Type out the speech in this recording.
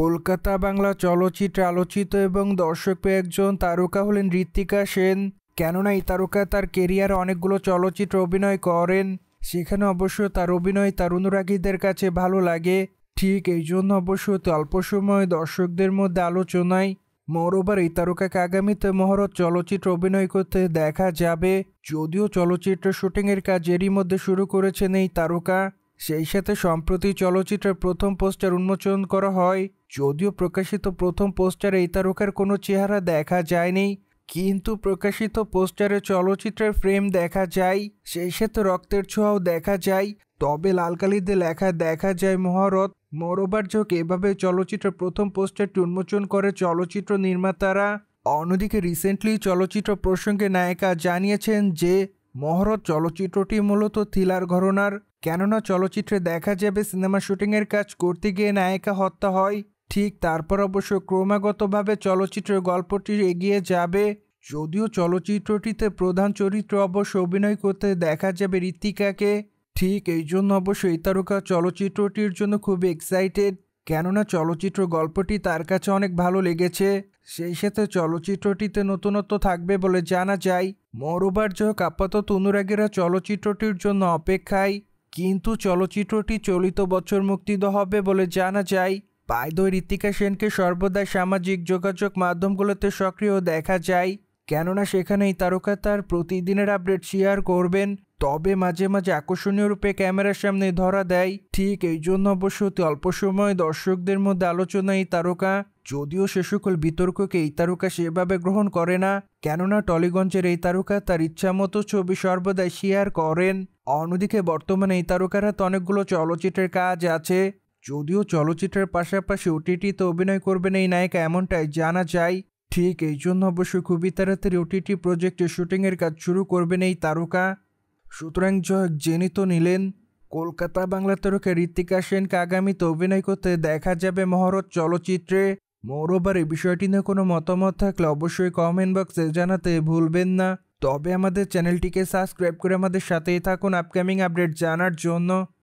কলকাতা বাংলা চলচ্চিত্রে আলোচিত এবং দর্শক একজন তারকা হলেন ঋত্বিকা সেন কেননা এই তারকা তার কেরিয়ারে অনেকগুলো চলচ্চিত্র অভিনয় করেন সেখানে অবশ্য তার অভিনয় তার অনুরাগীদের কাছে ভালো লাগে ঠিক এই জন্য অবশ্য অল্প সময় দর্শকদের মধ্যে আলোচনায় মরোবার এই তারকাকে আগামীতে মহরত চলচ্চিত্র অভিনয় করতে দেখা যাবে যদিও চলচ্চিত্র শুটিংয়ের কাজ এরই মধ্যে শুরু করেছেন এই তারকা সেই সাথে সম্প্রতি চলচ্চিত্রের প্রথম পোস্টার উন্মোচন করা হয় যদিও প্রকাশিত প্রথম পোস্টারে এই তারকার কোনো চেহারা দেখা যায়নি কিন্তু প্রকাশিত পোস্টারে চলচ্চিত্রের ফ্রেম দেখা যায় সেই সাথে রক্তের ছোঁয়াও দেখা যায় তবে লালকালিতে লেখা দেখা যায় মহারত মরোবার যোগ এভাবে চলচ্চিত্রের প্রথম পোস্টারটি উন্মোচন করে চলচ্চিত্র নির্মাতারা অন্যদিকে রিসেন্টলি চলচ্চিত্র প্রসঙ্গে নায়িকা জানিয়েছেন যে মহরত চলচ্চিত্রটি মূলত থিলার ঘরনার কেননা চলচ্চিত্রে দেখা যাবে সিনেমা শুটিংয়ের কাজ করতে গিয়ে নায়িকা হত্যা হয় ঠিক তারপর অবশ্য ক্রমাগতভাবে চলচ্চিত্রের গল্পটি এগিয়ে যাবে যদিও চলচ্চিত্রটিতে প্রধান চরিত্র অবশ্য অভিনয় করতে দেখা যাবে ঋতিকাকে ঠিক এই জন্য অবশ্য তারকা চলচ্চিত্রটির জন্য খুব এক্সাইটেড কেননা চলচ্চিত্র গল্পটি তার কাছে অনেক ভালো লেগেছে সেই সাথে চলচ্চিত্রটিতে নতুনত্ব থাকবে বলে জানা যায় মরোবার যোগ আপাতত অনুরাগীরা চলচ্চিত্রটির জন্য অপেক্ষায় কিন্তু চলচ্চিত্রটি চলিত বছর মুক্তিত হবে বলে জানা যায় পায়দয় ঋতিকা সেনকে সর্বদা সামাজিক যোগাযোগ মাধ্যমগুলোতে সক্রিয় দেখা যায় কেননা সেখানেই তারকা তার প্রতিদিনের আপডেট শেয়ার করবেন তবে মাঝে মাঝে আকর্ষণীয় রূপে ক্যামেরার সামনে ধরা দেয় ঠিক এই জন্য অবশ্য অতি অল্প সময় দর্শকদের মধ্যে আলোচনা এই তারকা যদিও সে সকল বিতর্ককে এই তারকা সেভাবে গ্রহণ করে না কেননা টলিগঞ্জের এই তারকা তার ইচ্ছামতো ছবি সর্বদাই শেয়ার করেন অন্যদিকে বর্তমানে এই তারকার হাতে অনেকগুলো চলচ্চিত্রের কাজ আছে যদিও চলচ্চিত্রের পাশাপাশি ওটিটিতে অভিনয় করবেন এই নায়িকা এমনটাই জানা যায় ঠিক এই জন্য অবশ্য খুবই তাড়াতাড়ি ওটিটি প্রজেক্টে শুটিংয়ের কাজ শুরু করবেন এই তারকা সুতরাং জয়ক জেনে তো নিলেন কলকাতা বাংলা তরকে ঋতিকা সেনকে আগামীতে অভিনয় করতে দেখা যাবে মহরত চলচ্চিত্রে মৌরবার এই বিষয়টি নিয়ে কোনো মতামত থাকলে অবশ্যই কমেন্ট বক্সে জানাতে ভুলবেন না তবে আমাদের চ্যানেলটিকে সাবস্ক্রাইব করে আমাদের সাথেই থাকুন আপকামিং আপডেট জানার জন্য